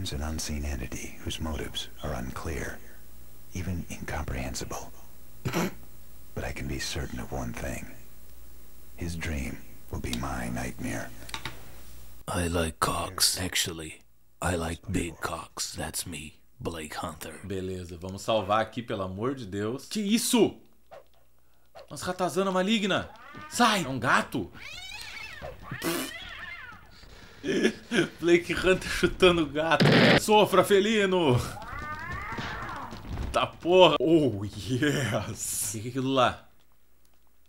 remains an unseen entity whose motives are unclear, even incomprehensible. but I can be certain of one thing. His dream will be my nightmare. I like cocks, actually. I like big cocks. That's me, Blake Hunter. Beleza, vamos salvar aqui, pelo amor de Deus. Que isso? Nossa ratazana maligna! Sai! É um gato! Pff. Blake Hunter chutando gato. Sofra, felino! Tá porra! Oh, yes! O que, que é aquilo lá?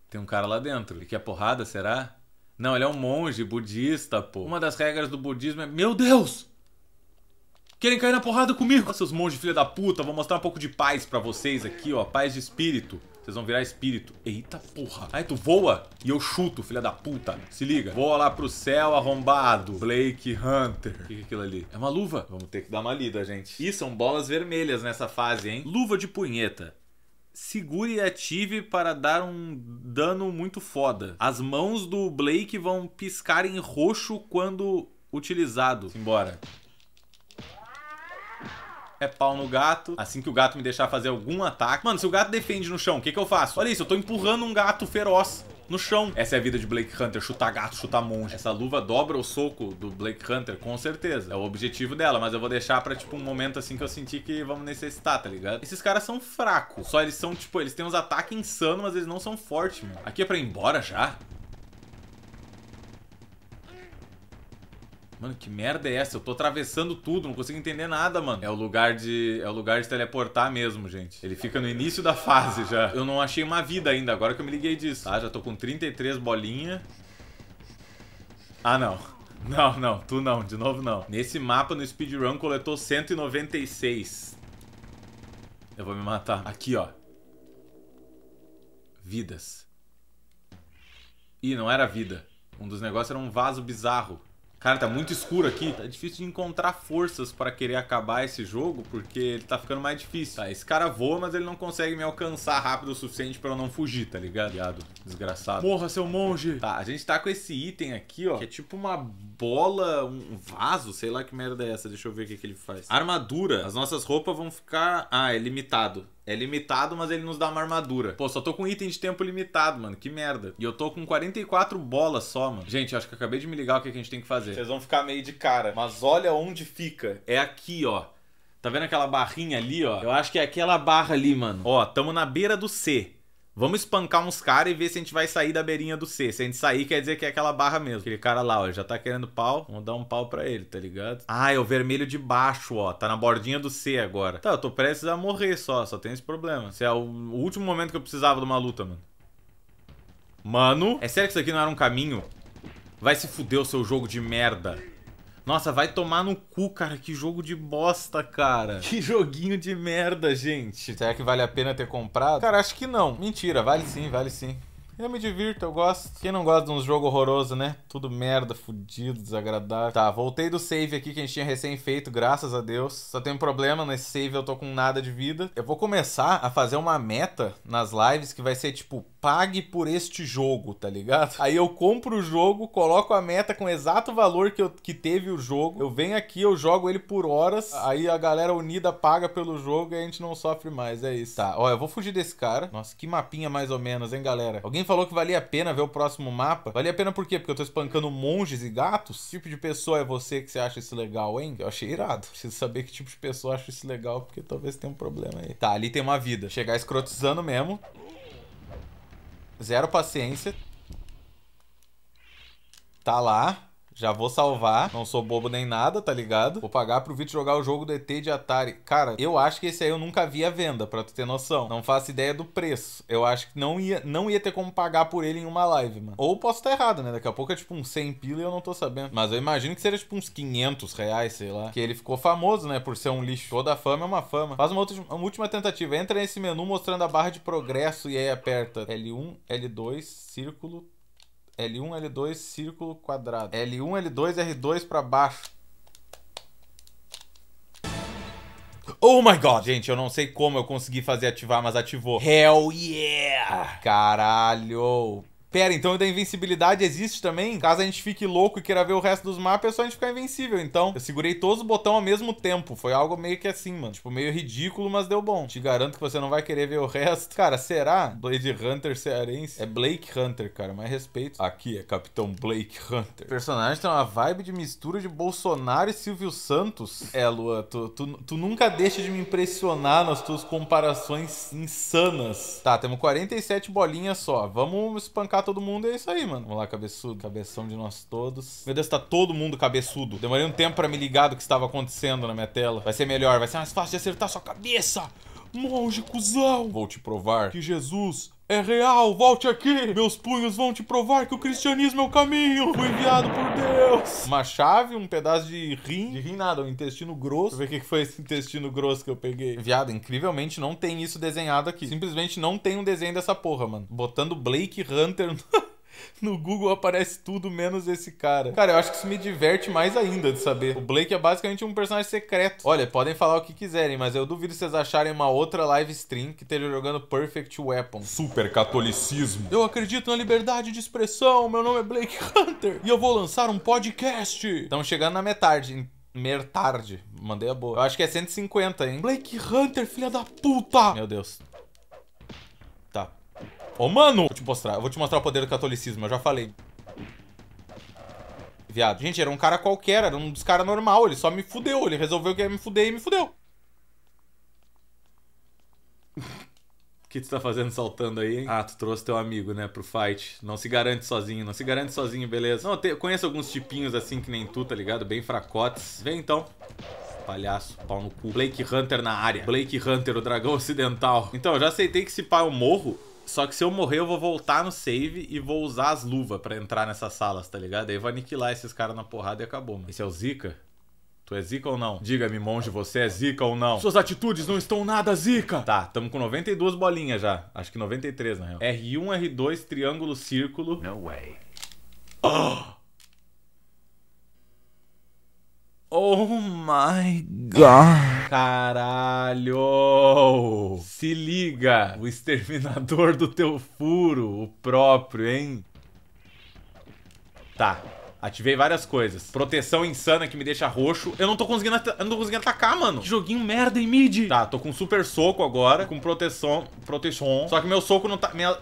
Tem um cara lá dentro. Ele quer porrada, será? Não, ele é um monge budista, pô. Uma das regras do budismo é... Meu Deus! Querem cair na porrada comigo? Seus monges filha da puta, vou mostrar um pouco de paz pra vocês aqui, ó. Paz de espírito. Vocês vão virar espírito. Eita porra. Aí tu voa e eu chuto, filha da puta. Se liga. Voa lá pro céu, arrombado. Blake Hunter. O que é aquilo ali? É uma luva. Vamos ter que dar uma lida, gente. Ih, são bolas vermelhas nessa fase, hein? Luva de punheta. Segure e ative para dar um dano muito foda. As mãos do Blake vão piscar em roxo quando utilizado. Simbora é pau no gato. Assim que o gato me deixar fazer algum ataque. Mano, se o gato defende no chão, o que, que eu faço? Olha isso, eu tô empurrando um gato feroz no chão. Essa é a vida de Blake Hunter, chutar gato, chutar monge. Essa luva dobra o soco do Blake Hunter, com certeza. É o objetivo dela, mas eu vou deixar pra, tipo, um momento assim que eu senti que vamos necessitar, tá ligado? Esses caras são fracos. Só eles são, tipo, eles têm uns ataques insanos, mas eles não são fortes, mano. Aqui é pra ir embora já? mano, que merda é essa? Eu tô atravessando tudo, não consigo entender nada, mano. É o lugar de. É o lugar de teleportar mesmo, gente. Ele fica no início da fase já. Eu não achei uma vida ainda, agora que eu me liguei disso. Tá, já tô com 33 bolinhas Ah, não. Não, não, tu não, de novo não. Nesse mapa, no speedrun, coletou 196. Eu vou me matar. Aqui, ó. Vidas. Ih, não era vida. Um dos negócios era um vaso bizarro. Cara, tá muito escuro aqui. Tá difícil de encontrar forças para querer acabar esse jogo, porque ele tá ficando mais difícil. Tá, esse cara voa, mas ele não consegue me alcançar rápido o suficiente para eu não fugir, tá ligado? Viado, desgraçado. Morra, seu monge! Tá, a gente tá com esse item aqui, ó, que é tipo uma bola, um vaso, sei lá que merda é essa. Deixa eu ver o que, que ele faz. Armadura. As nossas roupas vão ficar... Ah, é limitado. É limitado, mas ele nos dá uma armadura. Pô, só tô com item de tempo limitado, mano. Que merda. E eu tô com 44 bolas só, mano. Gente, acho que acabei de me ligar o que, é que a gente tem que fazer. Vocês vão ficar meio de cara. Mas olha onde fica. É aqui, ó. Tá vendo aquela barrinha ali, ó? Eu acho que é aquela barra ali, mano. Ó, tamo na beira do C. Vamos espancar uns caras e ver se a gente vai sair da beirinha do C. Se a gente sair, quer dizer que é aquela barra mesmo. Aquele cara lá, ó, já tá querendo pau. Vamos dar um pau pra ele, tá ligado? Ah, é o vermelho de baixo, ó. Tá na bordinha do C agora. Tá, eu tô prestes a morrer só. Só tem esse problema. Esse é o último momento que eu precisava de uma luta, mano. Mano, é sério que isso aqui não era um caminho? Vai se fuder o seu jogo de merda. Nossa, vai tomar no cu, cara. Que jogo de bosta, cara. Que joguinho de merda, gente. Será que vale a pena ter comprado? Cara, acho que não. Mentira, vale sim, vale sim. Eu me divirto, eu gosto. Quem não gosta de uns jogo horroroso, né? Tudo merda, fudido, desagradável. Tá, voltei do save aqui que a gente tinha recém feito, graças a Deus. Só tem um problema, nesse save eu tô com nada de vida. Eu vou começar a fazer uma meta nas lives que vai ser tipo pague por este jogo, tá ligado? Aí eu compro o jogo, coloco a meta com o exato valor que, eu, que teve o jogo. Eu venho aqui, eu jogo ele por horas. Aí a galera unida paga pelo jogo e a gente não sofre mais. É isso. Tá, ó, eu vou fugir desse cara. Nossa, que mapinha mais ou menos, hein, galera? Alguém falou que valia a pena ver o próximo mapa. Valia a pena por quê? Porque eu tô espancando monges e gatos? Que tipo de pessoa é você que você acha isso legal, hein? Eu achei irado. Preciso saber que tipo de pessoa acha isso legal, porque talvez tenha um problema aí. Tá, ali tem uma vida. Chegar escrotizando mesmo. Zero paciência. Tá lá. Já vou salvar. Não sou bobo nem nada, tá ligado? Vou pagar pro Vitor jogar o jogo do ET de Atari. Cara, eu acho que esse aí eu nunca vi à venda, pra tu ter noção. Não faço ideia do preço. Eu acho que não ia, não ia ter como pagar por ele em uma live, mano. Ou posso estar tá errado, né? Daqui a pouco é tipo um 100 pila e eu não tô sabendo. Mas eu imagino que seria tipo uns 500 reais, sei lá. Que ele ficou famoso, né? Por ser um lixo. Toda fama é uma fama. Faz uma, outra, uma última tentativa. Entra nesse menu mostrando a barra de progresso e aí aperta L1, L2, círculo, L1, L2, círculo, quadrado. L1, L2, R2 pra baixo. Oh my god! Gente, eu não sei como eu consegui fazer ativar, mas ativou. Hell yeah! Caralho! Pera, então da invencibilidade existe também? Caso a gente fique louco e queira ver o resto dos mapas, é só a gente ficar invencível. Então, eu segurei todos os botões ao mesmo tempo. Foi algo meio que assim, mano. Tipo, meio ridículo, mas deu bom. Te garanto que você não vai querer ver o resto. Cara, será? Blade Hunter cearense? É Blake Hunter, cara. Mais respeito. Aqui é Capitão Blake Hunter. O personagem tem uma vibe de mistura de Bolsonaro e Silvio Santos. É, Luan, tu, tu, tu nunca deixa de me impressionar nas tuas comparações insanas. Tá, temos 47 bolinhas só. Vamos espancar todo mundo e é isso aí, mano. Vamos lá, cabeçudo. Cabeção de nós todos. Meu Deus, tá todo mundo cabeçudo. Demorei um tempo pra me ligar do que estava acontecendo na minha tela. Vai ser melhor, vai ser mais fácil de acertar sua cabeça. Monge, cuzão! Vou te provar que Jesus é real, volte aqui! Meus punhos vão te provar que o cristianismo é o caminho! Fui enviado por Deus! Uma chave, um pedaço de rim. De rim nada, um intestino grosso. Deixa eu ver o que foi esse intestino grosso que eu peguei. Viado, incrivelmente não tem isso desenhado aqui. Simplesmente não tem um desenho dessa porra, mano. Botando Blake Hunter. No Google aparece tudo menos esse cara. Cara, eu acho que isso me diverte mais ainda de saber. O Blake é basicamente um personagem secreto. Olha, podem falar o que quiserem, mas eu duvido vocês acharem uma outra live stream que esteja jogando Perfect Weapon. Super catolicismo. Eu acredito na liberdade de expressão. Meu nome é Blake Hunter e eu vou lançar um podcast. Estamos chegando na metade. Mertarde. Mandei a boa. Eu acho que é 150, hein? Blake Hunter, filha da puta! Meu Deus. Ô, oh, mano! Vou te mostrar. Eu vou te mostrar o poder do catolicismo. Eu já falei. Viado. Gente, era um cara qualquer. Era um dos caras normal. Ele só me fudeu. Ele resolveu que ia me fuder e me fudeu. O que tu tá fazendo saltando aí, hein? Ah, tu trouxe teu amigo, né, pro fight. Não se garante sozinho, não se garante sozinho, beleza? Não, eu, eu conheço alguns tipinhos assim que nem tu, tá ligado? Bem fracotes. Vem então. Palhaço, pau no cu. Blake Hunter na área. Blake Hunter, o dragão ocidental. Então, eu já aceitei que esse pai eu morro. Só que se eu morrer, eu vou voltar no save e vou usar as luvas para entrar nessas salas, tá ligado? Aí eu vou aniquilar esses caras na porrada e acabou, mano. Esse é o Zika? Tu é zica ou não? Diga-me, monge, você é zica ou não? Suas atitudes não estão nada zica! Tá, tamo com 92 bolinhas já. Acho que 93, na real. R1, R2, triângulo, círculo. No way. Oh! Oh my god! Caralho! Se liga! O exterminador do teu furo, o próprio, hein? Tá, Ativei várias coisas. Proteção insana que me deixa roxo. Eu não tô conseguindo, eu não tô conseguindo atacar, mano. Que joguinho merda em mid. Tá, tô com super soco agora. Com proteção. Proteção. Só que meu soco não tá. Minha...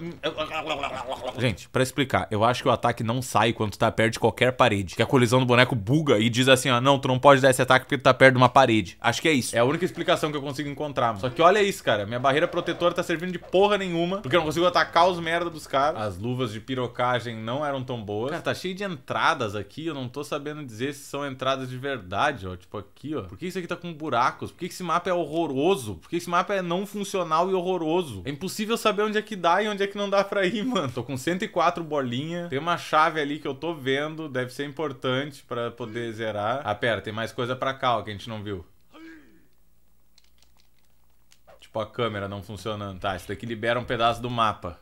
Gente, pra explicar, eu acho que o ataque não sai quando tu tá perto de qualquer parede. Que a colisão do boneco buga e diz assim, ó. Não, tu não pode dar esse ataque porque tu tá perto de uma parede. Acho que é isso. É a única explicação que eu consigo encontrar, mano. Só que olha isso, cara. Minha barreira protetora tá servindo de porra nenhuma. Porque eu não consigo atacar os merda dos caras. As luvas de pirocagem não eram tão boas. Cara, tá cheio de entradas entradas aqui, eu não tô sabendo dizer se são entradas de verdade, ó. Tipo aqui, ó. Por que isso aqui tá com buracos? Por que esse mapa é horroroso? Por que esse mapa é não funcional e horroroso? É impossível saber onde é que dá e onde é que não dá pra ir, mano. Tô com 104 bolinhas. Tem uma chave ali que eu tô vendo. Deve ser importante pra poder zerar. Ah, pera, tem mais coisa pra cá, ó, que a gente não viu. Tipo, a câmera não funcionando. Tá, isso daqui libera um pedaço do mapa.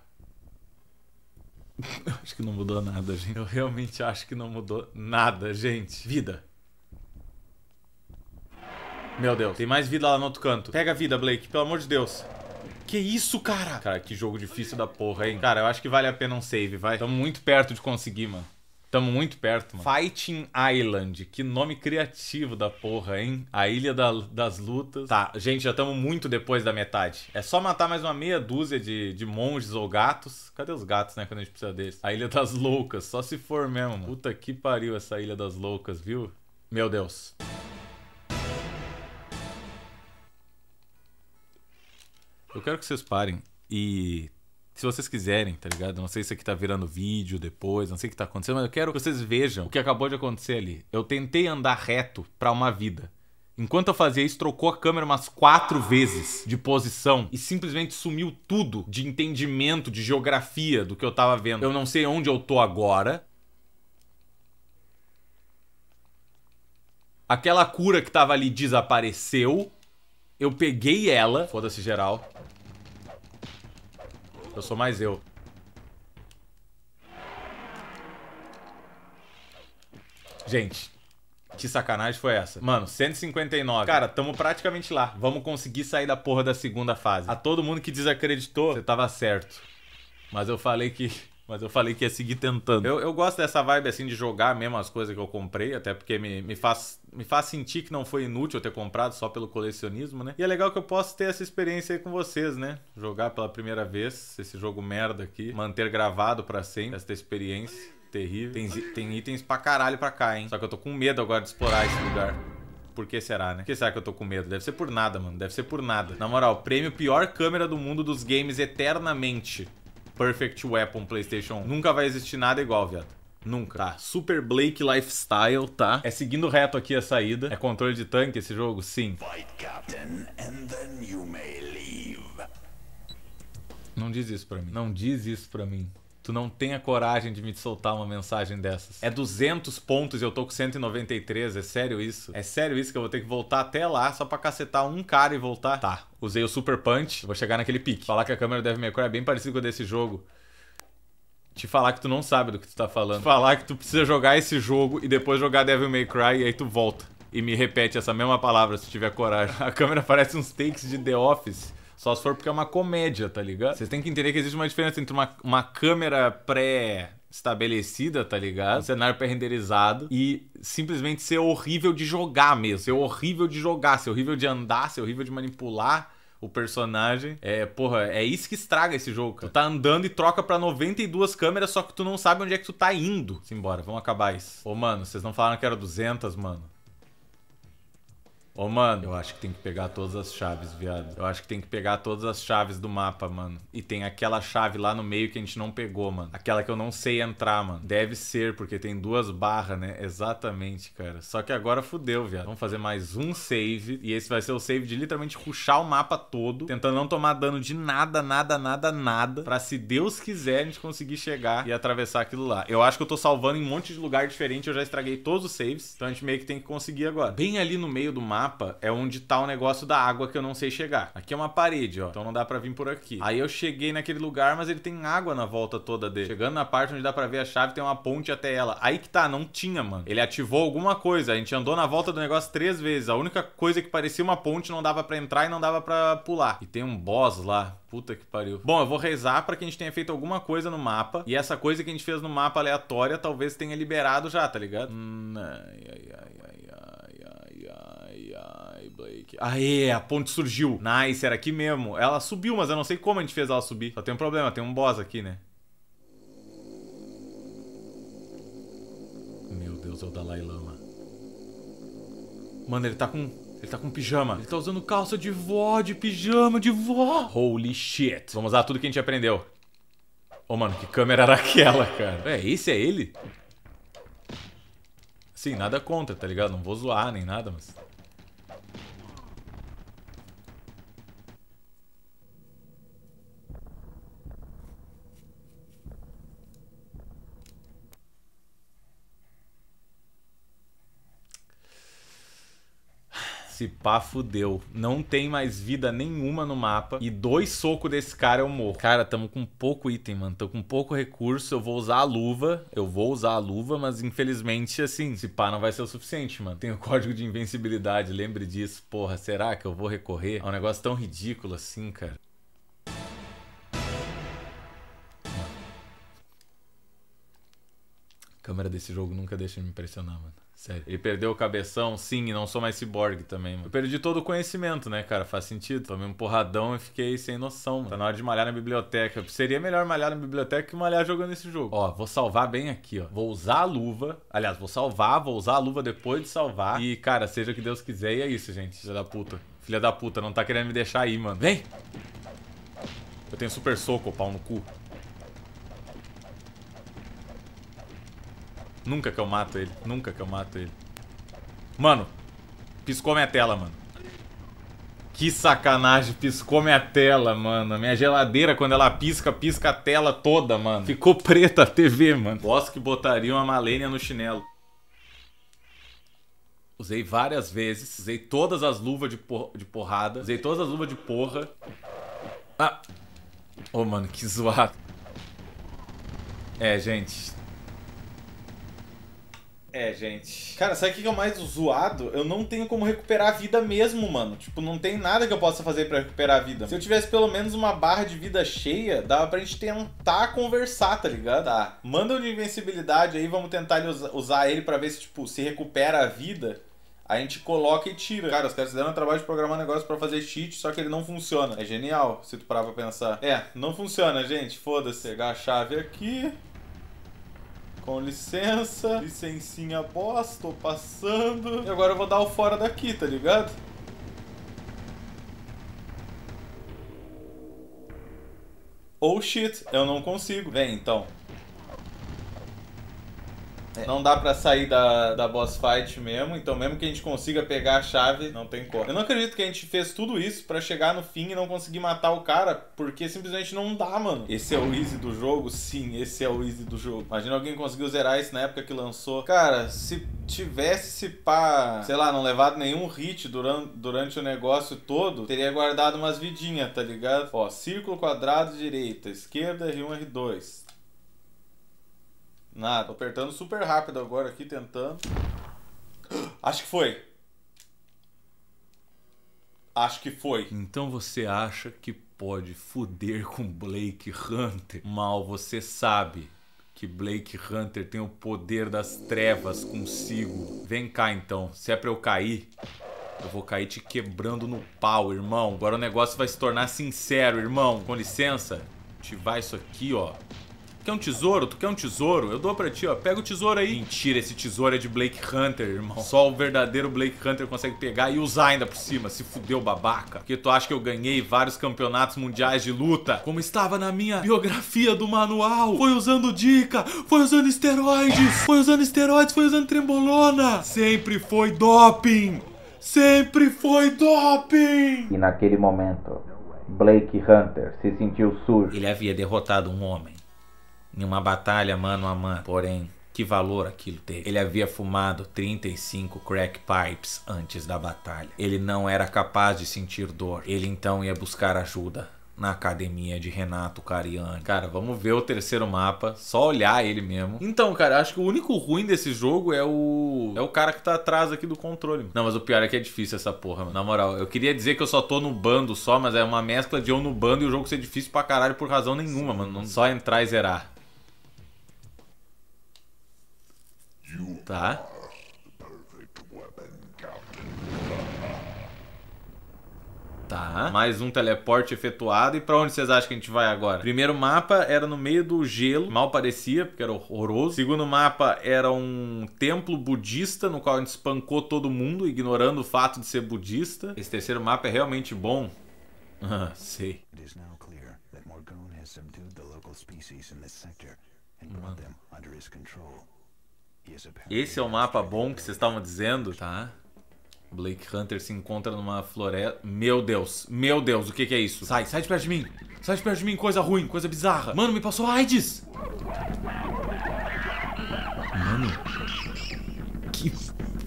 Eu acho que não mudou nada, gente. Eu realmente acho que não mudou nada, gente. Vida. Meu Deus, tem mais vida lá no outro canto. Pega a vida, Blake, pelo amor de Deus. Que isso, cara? Cara, que jogo difícil da porra, hein? Cara, eu acho que vale a pena um save, vai. Tamo muito perto de conseguir, mano. Estamos muito perto, mano. Fighting Island. Que nome criativo da porra, hein? A Ilha da, das Lutas. Tá, gente, já estamos muito depois da metade. É só matar mais uma meia dúzia de, de monges ou gatos. Cadê os gatos, né? Quando a gente precisa deles. A Ilha das Loucas. Só se for mesmo, mano. Puta que pariu essa Ilha das Loucas, viu? Meu Deus. Eu quero que vocês parem e se vocês quiserem, tá ligado? Não sei se aqui tá virando vídeo depois, não sei o que tá acontecendo, mas eu quero que vocês vejam o que acabou de acontecer ali. Eu tentei andar reto pra uma vida. Enquanto eu fazia isso, trocou a câmera umas quatro vezes de posição e simplesmente sumiu tudo de entendimento, de geografia do que eu tava vendo. Eu não sei onde eu tô agora. Aquela cura que tava ali desapareceu. Eu peguei ela. Foda-se geral. Eu sou mais eu. Gente, que sacanagem foi essa? Mano, 159. Cara, tamo praticamente lá. Vamos conseguir sair da porra da segunda fase. A todo mundo que desacreditou, você tava certo. Mas eu falei que mas eu falei que ia seguir tentando. Eu, eu gosto dessa vibe assim de jogar mesmo as coisas que eu comprei, até porque me, me, faz, me faz sentir que não foi inútil eu ter comprado só pelo colecionismo, né? E é legal que eu posso ter essa experiência aí com vocês, né? Jogar pela primeira vez esse jogo merda aqui, manter gravado para sempre essa experiência terrível. Tem, tem itens pra caralho pra cá, hein? Só que eu tô com medo agora de explorar esse lugar. Por que será, né? Por que será que eu tô com medo? Deve ser por nada, mano. Deve ser por nada. Na moral, prêmio pior câmera do mundo dos games eternamente. Perfect Weapon PlayStation. Nunca vai existir nada igual, viado. Nunca. Tá, Super Blake Lifestyle, tá? É seguindo reto aqui a saída. É controle de tanque esse jogo? Sim. Fight, Captain, and then you may leave. Não diz isso pra mim. Não diz isso pra mim tu não tenha coragem de me soltar uma mensagem dessas. É 200 pontos e eu tô com 193, é sério isso? É sério isso que eu vou ter que voltar até lá só pra cacetar um cara e voltar? Tá, usei o Super Punch, vou chegar naquele pique. Falar que a câmera deve me é bem parecido com a desse jogo. Te falar que tu não sabe do que tu tá falando. Te falar que tu precisa jogar esse jogo e depois jogar Devil May Cry e aí tu volta. E me repete essa mesma palavra se tiver coragem. A câmera parece uns takes de The Office. Só se for porque é uma comédia, tá ligado? Vocês têm que entender que existe uma diferença entre uma, uma câmera pré estabelecida, tá ligado? Um cenário pré-renderizado e simplesmente ser horrível de jogar mesmo, ser horrível de jogar, ser horrível de andar, ser horrível de manipular o personagem. É, porra, é isso que estraga esse jogo, cara. Tu tá andando e troca pra 92 câmeras, só que tu não sabe onde é que tu tá indo. Simbora, vamos acabar isso. Ô, mano, vocês não falaram que era 200, mano. Ô, mano, eu acho que tem que pegar todas as chaves, viado. Eu acho que tem que pegar todas as chaves do mapa, mano. E tem aquela chave lá no meio que a gente não pegou, mano. Aquela que eu não sei entrar, mano. Deve ser, porque tem duas barras, né? Exatamente, cara. Só que agora fudeu, viado. Vamos fazer mais um save. E esse vai ser o save de literalmente ruxar o mapa todo. Tentando não tomar dano de nada, nada, nada, nada. Pra se Deus quiser, a gente conseguir chegar e atravessar aquilo lá. Eu acho que eu tô salvando em um monte de lugar diferente. Eu já estraguei todos os saves. Então a gente meio que tem que conseguir agora. Bem ali no meio do mapa mapa é onde tá o negócio da água que eu não sei chegar. Aqui é uma parede, ó. Então não dá para vir por aqui. Aí eu cheguei naquele lugar, mas ele tem água na volta toda dele. Chegando na parte onde dá para ver a chave, tem uma ponte até ela. Aí que tá, não tinha, mano. Ele ativou alguma coisa. A gente andou na volta do negócio três vezes. A única coisa que parecia uma ponte não dava para entrar e não dava para pular. E tem um boss lá. Puta que pariu. Bom, eu vou rezar para que a gente tenha feito alguma coisa no mapa. E essa coisa que a gente fez no mapa aleatória talvez tenha liberado já, tá ligado? Hum, ai, ai, ai. ai. Blake. Aê, a ponte surgiu. Nice, era aqui mesmo. Ela subiu, mas eu não sei como a gente fez ela subir. Só tem um problema, tem um boss aqui, né? Meu Deus, é o Dalai Lama. Mano, ele tá com ele tá com pijama. Ele tá usando calça de vó, de pijama, de vó. Holy shit. Vamos usar tudo que a gente aprendeu. Ô, oh, mano, que câmera era aquela, cara? É, esse é ele? Sim, nada contra, tá ligado? Não vou zoar nem nada, mas... se pá, fudeu. Não tem mais vida nenhuma no mapa. E dois socos desse cara eu morro. Cara, tamo com pouco item, mano. Tô com pouco recurso. Eu vou usar a luva. Eu vou usar a luva, mas infelizmente, assim, se pá não vai ser o suficiente, mano. Tem o código de invencibilidade, lembre disso. Porra, será que eu vou recorrer a é um negócio tão ridículo assim, cara? câmera desse jogo nunca deixa de me impressionar, mano. Sério. Ele perdeu o cabeção, sim, e não sou mais cyborg também, mano. Eu perdi todo o conhecimento, né, cara? Faz sentido. Tomei um porradão e fiquei sem noção, mano. Tá na hora de malhar na biblioteca. Seria melhor malhar na biblioteca que malhar jogando esse jogo. Ó, vou salvar bem aqui, ó. Vou usar a luva. Aliás, vou salvar, vou usar a luva depois de salvar. E, cara, seja o que Deus quiser, e é isso, gente. Filha da puta. Filha da puta, não tá querendo me deixar aí, mano. Vem! Eu tenho super soco, pau no cu. Nunca que eu mato ele. Nunca que eu mato ele. Mano, piscou minha tela, mano. Que sacanagem, piscou minha tela, mano. Minha geladeira, quando ela pisca, pisca a tela toda, mano. Ficou preta a TV, mano. Posso que botaria uma malênia no chinelo. Usei várias vezes, usei todas as luvas de, por... de porrada, usei todas as luvas de porra. Ah! Ô, oh, mano, que zoado. É, gente, é, gente. Cara, sabe o que é o mais zoado? Eu não tenho como recuperar a vida mesmo, mano. Tipo, não tem nada que eu possa fazer para recuperar a vida. Se eu tivesse pelo menos uma barra de vida cheia, dava pra gente tentar conversar, tá ligado? Tá. Manda o de invencibilidade aí, vamos tentar usar ele para ver se, tipo, se recupera a vida. A gente coloca e tira. Cara, os caras deram um trabalho de programar negócio para fazer cheat, só que ele não funciona. É genial, se tu parar pra pensar. É, não funciona, gente. Foda-se. Pegar a chave aqui. Com licença, licencinha boss, tô passando. E agora eu vou dar o fora daqui, tá ligado? Oh shit, eu não consigo. Vem então. É. Não dá para sair da, da boss fight mesmo, então mesmo que a gente consiga pegar a chave, não tem como. Eu não acredito que a gente fez tudo isso para chegar no fim e não conseguir matar o cara, porque simplesmente não dá, mano. Esse é o easy do jogo? Sim, esse é o easy do jogo. Imagina alguém conseguiu zerar isso na época que lançou. Cara, se tivesse se pá, sei lá, não levado nenhum hit durante, durante o negócio todo, teria guardado umas vidinhas, tá ligado? Ó, círculo, quadrado, direita, esquerda, R1, R2 Nada, tô apertando super rápido agora aqui, tentando. Acho que foi. Acho que foi. Então você acha que pode fuder com Blake Hunter? Mal você sabe que Blake Hunter tem o poder das trevas consigo. Vem cá então, se é pra eu cair, eu vou cair te quebrando no pau, irmão. Agora o negócio vai se tornar sincero, irmão. Com licença, ativar isso aqui, ó quer um tesouro? Tu quer um tesouro? Eu dou pra ti, ó. Pega o tesouro aí. Mentira, esse tesouro é de Blake Hunter, irmão. Só o verdadeiro Blake Hunter consegue pegar e usar ainda por cima. Se fudeu, babaca. Porque tu acha que eu ganhei vários campeonatos mundiais de luta? Como estava na minha biografia do manual. Foi usando dica, foi usando esteroides, foi usando esteroides, foi usando trembolona. Sempre foi doping. Sempre foi doping! E naquele momento, Blake Hunter se sentiu sujo. Ele havia derrotado um homem em uma batalha mano a mano. Porém, que valor aquilo teve. Ele havia fumado 35 crack pipes antes da batalha. Ele não era capaz de sentir dor. Ele então ia buscar ajuda na academia de Renato Cariani. Cara, vamos ver o terceiro mapa, só olhar ele mesmo. Então, cara, acho que o único ruim desse jogo é o é o cara que tá atrás aqui do controle. Não, mas o pior é que é difícil essa porra, mano. Na moral, eu queria dizer que eu só tô no bando só, mas é uma mescla de eu no bando e o jogo ser difícil pra caralho por razão nenhuma, mano. Só entrar e zerar. Tá. Tá. Mais um teleporte efetuado. E para onde vocês acham que a gente vai agora? Primeiro mapa era no meio do gelo, mal parecia, porque era horroroso. Segundo mapa era um templo budista, no qual a gente espancou todo mundo, ignorando o fato de ser budista. Esse terceiro mapa é realmente bom. Ah, sei. It is now clear that Morgone has subdued the local species in this sector and brought them under his control. Esse é o mapa bom que vocês estavam dizendo? Tá. Blake Hunter se encontra numa floresta. Meu Deus, meu Deus, o que, que, é isso? Sai, sai de perto de mim. Sai de perto de mim, coisa ruim, coisa bizarra. Mano, me passou AIDS. Mano, que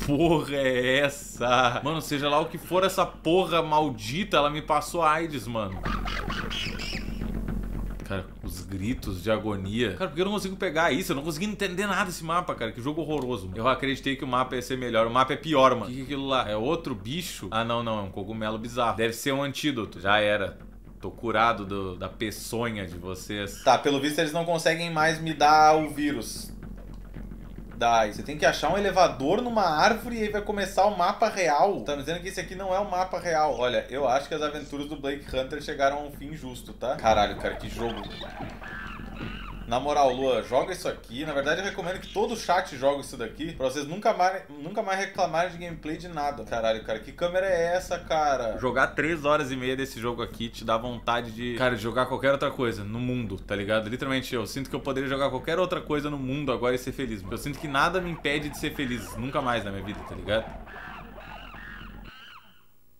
porra é essa? Mano, seja lá o que for essa porra maldita, ela me passou AIDS, mano cara, os gritos de agonia. Cara, porque eu não consigo pegar isso, eu não consigo entender nada desse mapa, cara. Que jogo horroroso. Mano. Eu acreditei que o mapa ia ser melhor. O mapa é pior, mano. O que, que é aquilo lá? É outro bicho? Ah, não, não. É um cogumelo bizarro. Deve ser um antídoto. Já era. Tô curado do, da peçonha de vocês. Tá, pelo visto eles não conseguem mais me dar o vírus você tem que achar um elevador numa árvore e aí vai começar o mapa real. Tá me dizendo que esse aqui não é o um mapa real. Olha, eu acho que as aventuras do Blake Hunter chegaram a um fim justo, tá? Caralho, cara, que jogo. Na moral, Lua, joga isso aqui. Na verdade, eu recomendo que todo o chat jogue isso daqui pra vocês nunca mais, nunca mais reclamarem de gameplay de nada. Caralho, cara, que câmera é essa, cara? Jogar 3 horas e meia desse jogo aqui te dá vontade de, cara, jogar qualquer outra coisa no mundo, tá ligado? Literalmente, eu sinto que eu poderia jogar qualquer outra coisa no mundo agora e ser feliz. Mano. Eu sinto que nada me impede de ser feliz, nunca mais na minha vida, tá ligado?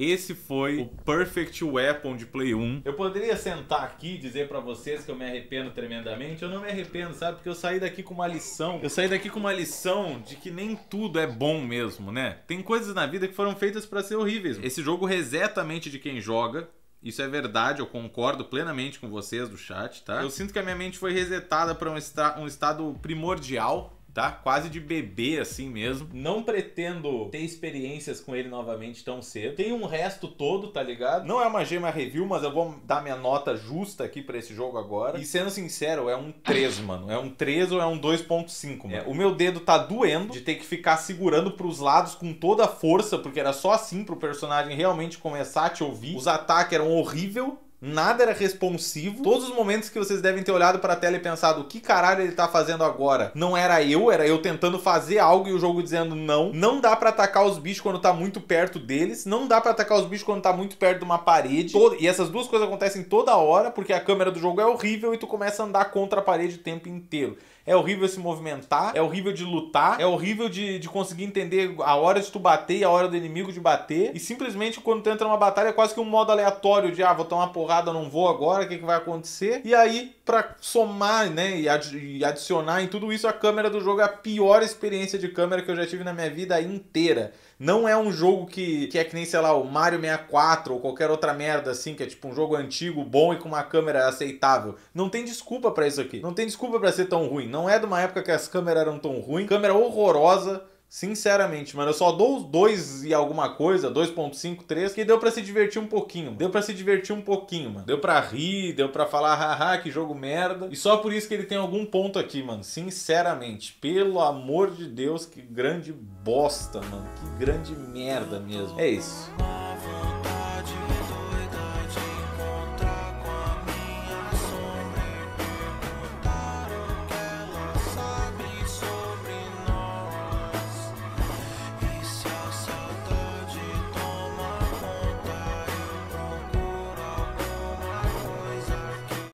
Esse foi o Perfect Weapon de Play 1. Eu poderia sentar aqui e dizer para vocês que eu me arrependo tremendamente. Eu não me arrependo, sabe? Porque eu saí daqui com uma lição. Eu saí daqui com uma lição de que nem tudo é bom mesmo, né? Tem coisas na vida que foram feitas para ser horríveis. Esse jogo reseta a mente de quem joga. Isso é verdade, eu concordo plenamente com vocês do chat, tá? Eu sinto que a minha mente foi resetada para um, um estado primordial tá? Quase de bebê assim mesmo. Não pretendo ter experiências com ele novamente tão cedo. Tem um resto todo, tá ligado? Não é uma gema review, mas eu vou dar minha nota justa aqui para esse jogo agora. E sendo sincero, é um 3, mano. É um 3 ou é um 2.5, mano. É, o meu dedo tá doendo de ter que ficar segurando pros lados com toda a força, porque era só assim pro personagem realmente começar a te ouvir. Os ataques eram horrível nada era responsivo. Todos os momentos que vocês devem ter olhado para a tela e pensado o que caralho ele tá fazendo agora, não era eu, era eu tentando fazer algo e o jogo dizendo não. Não dá para atacar os bichos quando tá muito perto deles, não dá para atacar os bichos quando tá muito perto de uma parede. Todo... E essas duas coisas acontecem toda hora porque a câmera do jogo é horrível e tu começa a andar contra a parede o tempo inteiro é horrível se movimentar, é horrível de lutar, é horrível de, de conseguir entender a hora de tu bater e a hora do inimigo de bater. E simplesmente quando tu entra numa batalha é quase que um modo aleatório de ah, vou tomar uma porrada, não vou agora, o que, que vai acontecer? E aí, para somar, né, e, ad e adicionar em tudo isso, a câmera do jogo é a pior experiência de câmera que eu já tive na minha vida inteira. Não é um jogo que, que é que nem, sei lá, o Mario 64 ou qualquer outra merda assim, que é tipo um jogo antigo, bom e com uma câmera aceitável. Não tem desculpa para isso aqui. Não tem desculpa para ser tão ruim. Não é de uma época que as câmeras eram tão ruins. Câmera horrorosa Sinceramente, mano, eu só dou os e alguma coisa, 2.5, 3, que deu para se divertir um pouquinho. Mano. Deu para se divertir um pouquinho, mano. Deu para rir, deu para falar, haha, que jogo merda. E só por isso que ele tem algum ponto aqui, mano. Sinceramente, pelo amor de Deus, que grande bosta, mano. Que grande merda mesmo. É isso.